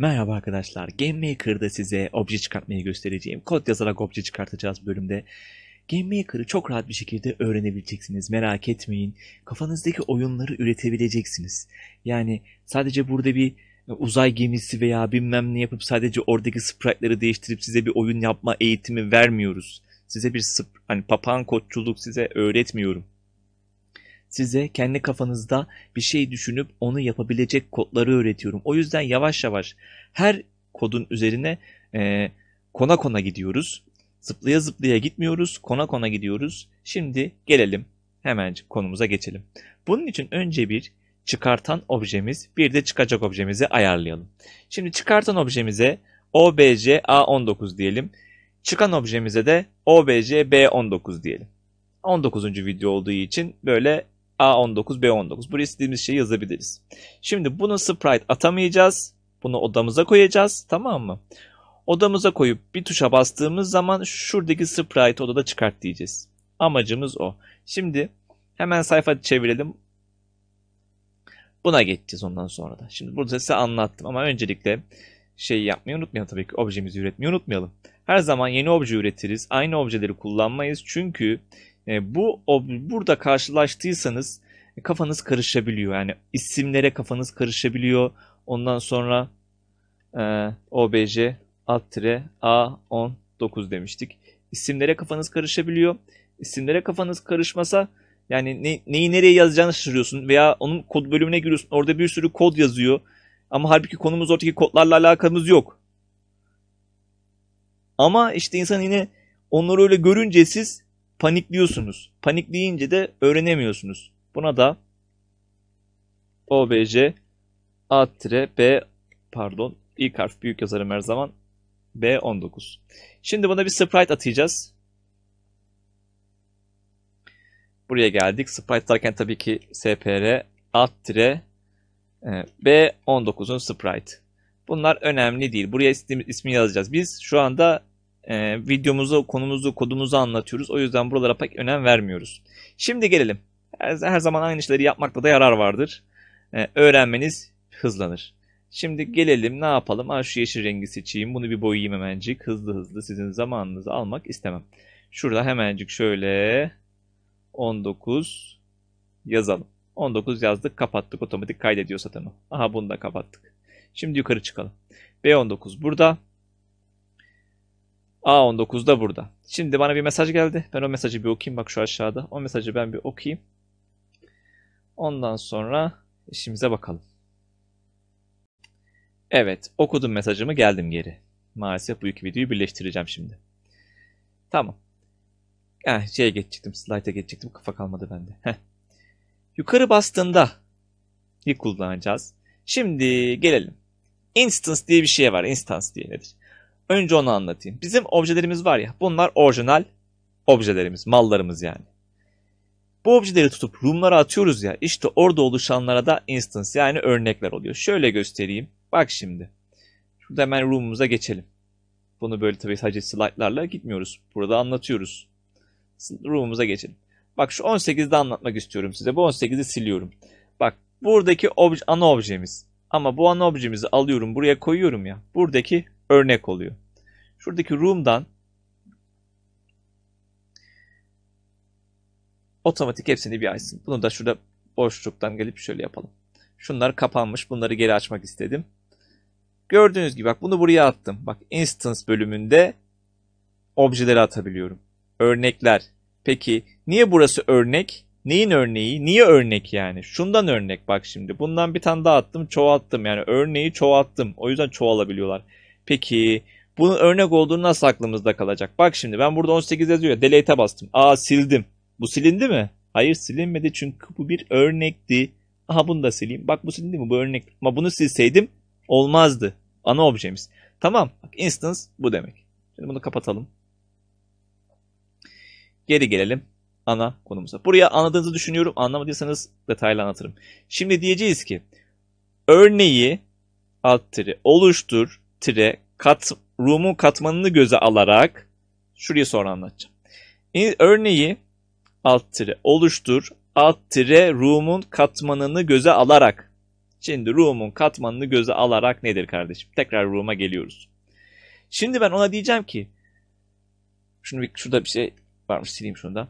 Merhaba arkadaşlar, Game Maker'da size obje çıkartmayı göstereceğim. Kod yazarak obje çıkartacağız bölümde. Game Maker'ı çok rahat bir şekilde öğrenebileceksiniz, merak etmeyin. Kafanızdaki oyunları üretebileceksiniz. Yani sadece burada bir uzay gemisi veya bilmem ne yapıp sadece oradaki sprite'ları değiştirip size bir oyun yapma eğitimi vermiyoruz. Size bir hani papağan kodçuluk size öğretmiyorum. Size kendi kafanızda bir şey düşünüp onu yapabilecek kodları öğretiyorum. O yüzden yavaş yavaş her kodun üzerine e, kona kona gidiyoruz. Zıplaya zıplaya gitmiyoruz, kona kona gidiyoruz. Şimdi gelelim hemen konumuza geçelim. Bunun için önce bir çıkartan objemiz, bir de çıkacak objemizi ayarlayalım. Şimdi çıkartan objemize OBC A19 diyelim. Çıkan objemize de OBC B19 diyelim. 19. video olduğu için böyle A19, B19. Buraya istediğimiz şeyi yazabiliriz. Şimdi bunu sprite atamayacağız. Bunu odamıza koyacağız. Tamam mı? Odamıza koyup bir tuşa bastığımız zaman şuradaki sprite odada çıkart diyeceğiz. Amacımız o. Şimdi hemen sayfa çevirelim. Buna geçeceğiz ondan sonra da. Şimdi burada size anlattım ama öncelikle şeyi yapmayı unutmayalım tabii ki objemizi üretmeyi unutmayalım. Her zaman yeni obje üretiriz. Aynı objeleri kullanmayız. Çünkü e, bu o, burada karşılaştıysanız e, kafanız karışabiliyor. Yani isimlere kafanız karışabiliyor. Ondan sonra e, OBJ alt tire A19 demiştik. İsimlere kafanız karışabiliyor. İsimlere kafanız karışmasa yani ne, neyi nereye yazacağını şaşırıyorsun veya onun kod bölümüne giriyorsun. Orada bir sürü kod yazıyor. Ama halbuki konumuz ortadaki kodlarla alakamız yok. Ama işte insan yine onları öyle görünce siz panikliyorsunuz. Panikleyince de öğrenemiyorsunuz. Buna da OBJ A tire B pardon ilk harf büyük yazarım her zaman B19. Şimdi buna bir sprite atayacağız. Buraya geldik. Sprite atarken tabii ki spr alt tire e, B19'un sprite. Bunlar önemli değil. Buraya ismi yazacağız. Biz şu anda e, videomuzda konumuzu, kodumuzu anlatıyoruz. O yüzden buralara pek önem vermiyoruz. Şimdi gelelim. Her, her zaman aynı işleri yapmakta da yarar vardır. E, öğrenmeniz hızlanır. Şimdi gelelim ne yapalım? Ha, şu yeşil rengi seçeyim. Bunu bir boyayayım hemencik. Hızlı hızlı sizin zamanınızı almak istemem. Şurada hemencik şöyle 19 yazalım. 19 yazdık kapattık otomatik kaydediyor satımı. Aha bunu da kapattık. Şimdi yukarı çıkalım. B19 burada. A19'da burada. Şimdi bana bir mesaj geldi. Ben o mesajı bir okuyayım. Bak şu aşağıda. O mesajı ben bir okuyayım. Ondan sonra işimize bakalım. Evet okudum mesajımı geldim geri. Maalesef bu iki videoyu birleştireceğim şimdi. Tamam. Heh, şeye geçecektim. Slide'a geçecektim. Kafa kalmadı bende. Yukarı bastığında ne kullanacağız? Şimdi gelelim. Instance diye bir şey var. Instance diye nedir? Önce onu anlatayım. Bizim objelerimiz var ya bunlar orijinal objelerimiz, mallarımız yani. Bu objeleri tutup roomlara atıyoruz ya işte orada oluşanlara da instance yani örnekler oluyor. Şöyle göstereyim. Bak şimdi. Şurada hemen roomumuza geçelim. Bunu böyle tabii sadece slaytlarla gitmiyoruz. Burada anlatıyoruz. Room'umuza geçelim. Bak şu 18'de anlatmak istiyorum size. Bu 18'i siliyorum. Bak buradaki obje, ana objemiz. Ama bu ana objemizi alıyorum buraya koyuyorum ya. Buradaki örnek oluyor. Şuradaki room'dan otomatik hepsini bir açsın. Bunu da şurada boşluktan gelip şöyle yapalım. Şunlar kapanmış. Bunları geri açmak istedim. Gördüğünüz gibi bak bunu buraya attım. Bak instance bölümünde objeleri atabiliyorum. Örnekler. Peki niye burası örnek? Neyin örneği? Niye örnek yani? Şundan örnek bak şimdi. Bundan bir tane daha attım çoğalttım. Yani örneği çoğalttım. O yüzden çoğalabiliyorlar. Peki bunun örnek olduğunu nasıl aklımızda kalacak? Bak şimdi ben burada 18 yazıyor. Delete'e bastım. Aa sildim. Bu silindi mi? Hayır silinmedi çünkü bu bir örnekti. Aha bunu da sileyim. Bak bu silindi mi? Bu örnek. Ama bunu silseydim olmazdı. Ana objemiz. Tamam. Bak instance bu demek. Şimdi bunu kapatalım. Geri gelelim ana konumuza. Buraya anladığınızı düşünüyorum. Anlamadıysanız detaylı anlatırım. Şimdi diyeceğiz ki örneği alt oluştur tire kat Rum'un katmanını göze alarak şurayı sonra anlatacağım. Örneği alt tire oluştur alt tire Rum'un katmanını göze alarak. Şimdi Rum'un katmanını göze alarak nedir kardeşim? Tekrar Rum'a geliyoruz. Şimdi ben ona diyeceğim ki şunu bir, şurada bir şey varmış sileyim şunu da.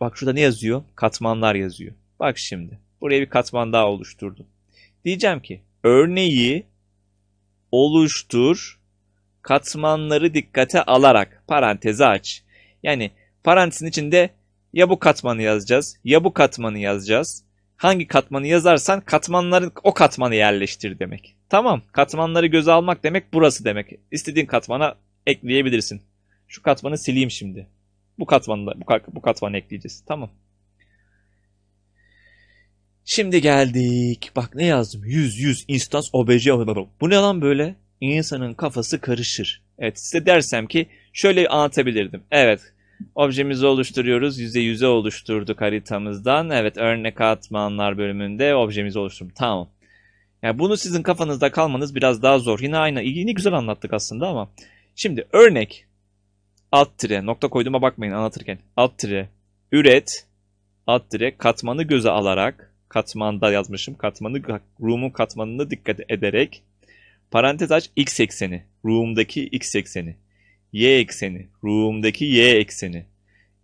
Bak şurada ne yazıyor? Katmanlar yazıyor. Bak şimdi. Buraya bir katman daha oluşturdum. Diyeceğim ki örneği oluştur katmanları dikkate alarak parantezi aç. Yani parantezin içinde ya bu katmanı yazacağız ya bu katmanı yazacağız. Hangi katmanı yazarsan katmanların o katmanı yerleştir demek. Tamam katmanları göze almak demek burası demek. İstediğin katmana ekleyebilirsin. Şu katmanı sileyim şimdi. Bu katmanı bu, bu katmanı ekleyeceğiz. Tamam. Şimdi geldik. Bak ne yazdım? 100 100 instans obj. Bu ne lan böyle? İnsanın kafası karışır. Evet size dersem ki şöyle anlatabilirdim. Evet objemizi oluşturuyoruz. %100'e oluşturduk haritamızdan. Evet örnek katmanlar bölümünde objemizi oluşturdum. Tamam. Yani bunu sizin kafanızda kalmanız biraz daha zor. Yine aynı. Yine güzel anlattık aslında ama. Şimdi örnek alt tire nokta koyduğuma bakmayın anlatırken alt tire üret alt tire katmanı göze alarak katmanda yazmışım. Katmanı Room'un katmanına dikkat ederek parantez aç x ekseni Room'daki x ekseni y ekseni Room'daki y ekseni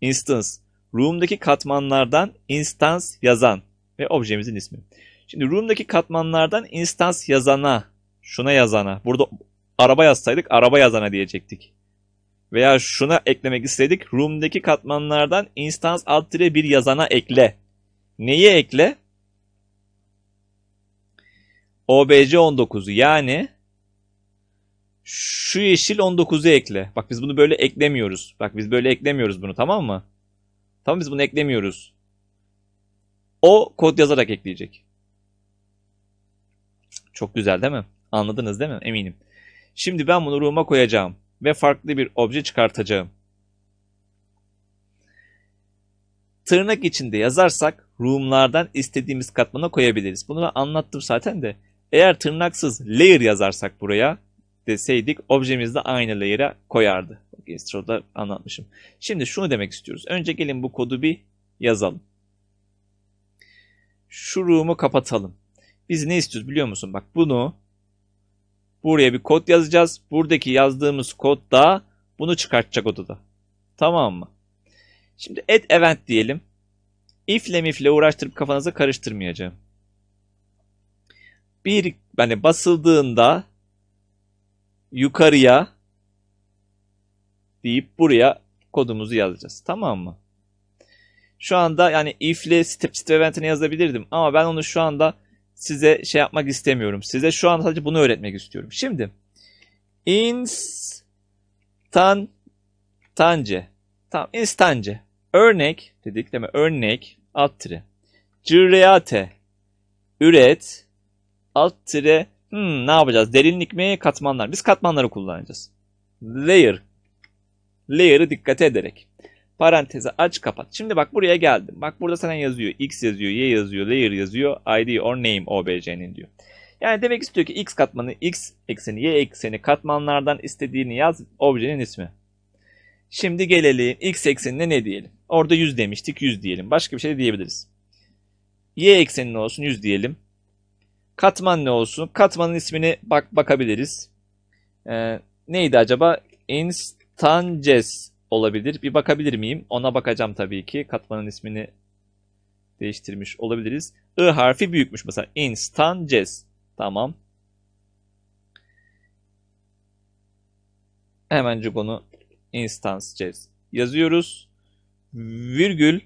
instance Room'daki katmanlardan instance yazan ve objemizin ismi. Şimdi Room'daki katmanlardan instance yazana şuna yazana burada araba yazsaydık araba yazana diyecektik. Veya şuna eklemek istedik. Room'daki katmanlardan instance alt 1 yazana ekle. Neyi ekle? OBC 19'u yani şu yeşil 19'u ekle. Bak biz bunu böyle eklemiyoruz. Bak biz böyle eklemiyoruz bunu tamam mı? Tamam biz bunu eklemiyoruz. O kod yazarak ekleyecek. Çok güzel değil mi? Anladınız değil mi? Eminim. Şimdi ben bunu ruhuma koyacağım ve farklı bir obje çıkartacağım. Tırnak içinde yazarsak roomlardan istediğimiz katmana koyabiliriz. Bunu anlattım zaten de eğer tırnaksız layer yazarsak buraya deseydik objemiz de aynı layer'a koyardı. Bak Estro'da anlatmışım. Şimdi şunu demek istiyoruz. Önce gelin bu kodu bir yazalım. Şu room'u kapatalım. Biz ne istiyoruz biliyor musun? Bak bunu buraya bir kod yazacağız. Buradaki yazdığımız kod da bunu çıkartacak odada. Tamam mı? Şimdi add event diyelim. If'le mif'le uğraştırıp kafanızı karıştırmayacağım bir hani basıldığında yukarıya deyip buraya kodumuzu yazacağız. Tamam mı? Şu anda yani if'li step step event'ini yazabilirdim ama ben onu şu anda size şey yapmak istemiyorum. Size şu anda sadece bunu öğretmek istiyorum. Şimdi instan tance tamam instance örnek dedik değil mi? Örnek alt tire. Cüreate üret alt tire hmm, ne yapacağız? Derinlik mi? Katmanlar. Biz katmanları kullanacağız. Layer. Layer'ı dikkate ederek. Parantezi aç kapat. Şimdi bak buraya geldim. Bak burada sana yazıyor. X yazıyor, Y yazıyor, layer yazıyor. ID or name OBJ'nin diyor. Yani demek istiyor ki X katmanı, X ekseni, Y ekseni katmanlardan istediğini yaz. Objenin ismi. Şimdi gelelim x eksenine ne diyelim? Orada 100 demiştik 100 diyelim. Başka bir şey de diyebiliriz. Y eksenine olsun 100 diyelim. Katman ne olsun? Katmanın ismini bak bakabiliriz. Ee, neydi acaba? Instances olabilir. Bir bakabilir miyim? Ona bakacağım tabii ki. Katmanın ismini değiştirmiş olabiliriz. I harfi büyükmüş mesela. Instances. Tamam. Hemencik onu instances yazıyoruz. Virgül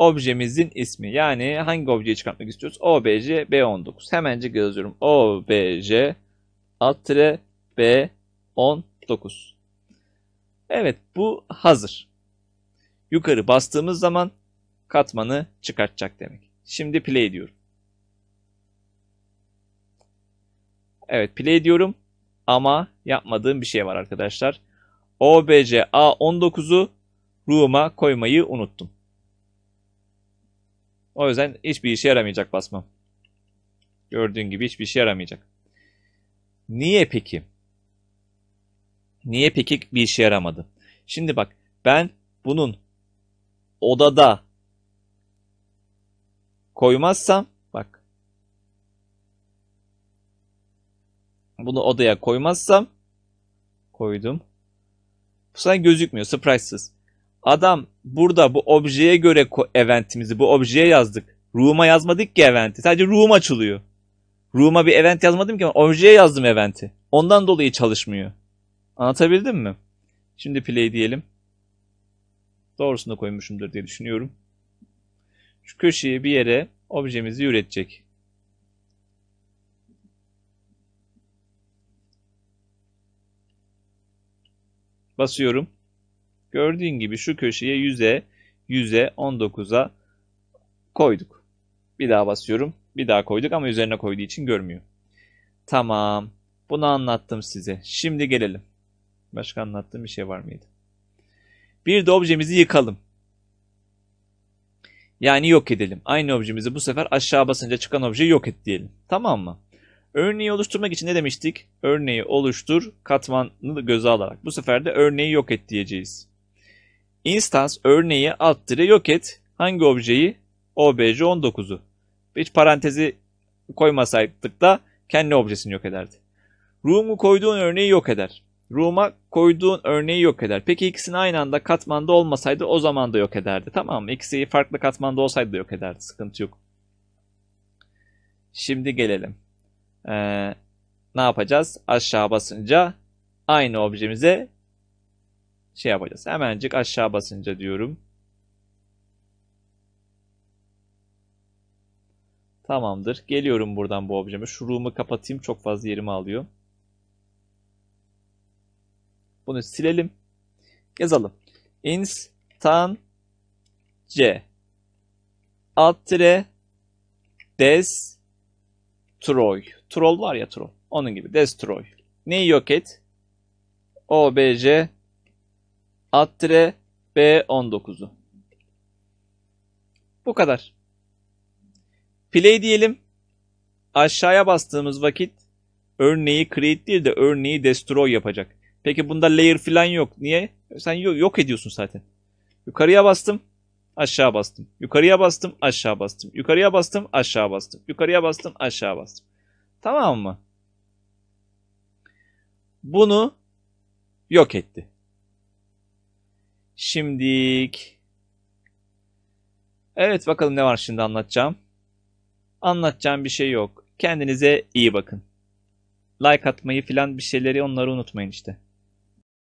objemizin ismi. Yani hangi objeyi çıkartmak istiyoruz? OBJ B19. Hemencik yazıyorum. OBJ alt tire B19. Evet bu hazır. Yukarı bastığımız zaman katmanı çıkartacak demek. Şimdi play diyorum. Evet play diyorum ama yapmadığım bir şey var arkadaşlar. OBC A19'u room'a koymayı unuttum. O yüzden hiçbir işe yaramayacak basmam. Gördüğün gibi hiçbir işe yaramayacak. Niye peki? Niye peki bir işe yaramadı? Şimdi bak ben bunun odada koymazsam bak bunu odaya koymazsam koydum. Bu sana gözükmüyor. Surprise'sız. Adam burada bu objeye göre eventimizi bu objeye yazdık. Room'a yazmadık ki eventi. Sadece room açılıyor. Room'a bir event yazmadım ki ama objeye yazdım eventi. Ondan dolayı çalışmıyor. Anlatabildim mi? Şimdi play diyelim. Doğrusunu koymuşumdur diye düşünüyorum. Şu köşeye bir yere objemizi üretecek. Basıyorum. Gördüğün gibi şu köşeye 100'e, 100'e, 19'a koyduk. Bir daha basıyorum. Bir daha koyduk ama üzerine koyduğu için görmüyor. Tamam. Bunu anlattım size. Şimdi gelelim. Başka anlattığım bir şey var mıydı? Bir de objemizi yıkalım. Yani yok edelim. Aynı objemizi bu sefer aşağı basınca çıkan objeyi yok et diyelim. Tamam mı? Örneği oluşturmak için ne demiştik? Örneği oluştur katmanını göze alarak. Bu sefer de örneği yok et diyeceğiz. Instance örneği alt dire yok et. Hangi objeyi? OBJ 19'u. Hiç parantezi koymasaydık da kendi objesini yok ederdi. Room'u koyduğun örneği yok eder. Room'a koyduğun örneği yok eder. Peki ikisini aynı anda katmanda olmasaydı o zaman da yok ederdi. Tamam mı? İkisi farklı katmanda olsaydı da yok ederdi. Sıkıntı yok. Şimdi gelelim. Ee, ne yapacağız? Aşağı basınca aynı objemize şey yapacağız. Hemencik aşağı basınca diyorum. Tamamdır. Geliyorum buradan bu objeme. Şu room'u kapatayım. Çok fazla yerimi alıyor. Bunu silelim. Yazalım. Instan C alt tire destroy. Troll var ya troll. Onun gibi destroy. Neyi yok et? OBJ Attire B19'u. Bu kadar. Play diyelim. Aşağıya bastığımız vakit örneği create değil de örneği destroy yapacak. Peki bunda layer falan yok. Niye? Sen yok ediyorsun zaten. Yukarıya bastım. Aşağı bastım. Yukarıya bastım. Aşağı bastım. Yukarıya bastım. Aşağı bastım. Yukarıya bastım. Aşağı bastım. Tamam mı? Bunu yok etti. Şimdik. Evet bakalım ne var şimdi anlatacağım. Anlatacağım bir şey yok. Kendinize iyi bakın. Like atmayı filan bir şeyleri onları unutmayın işte.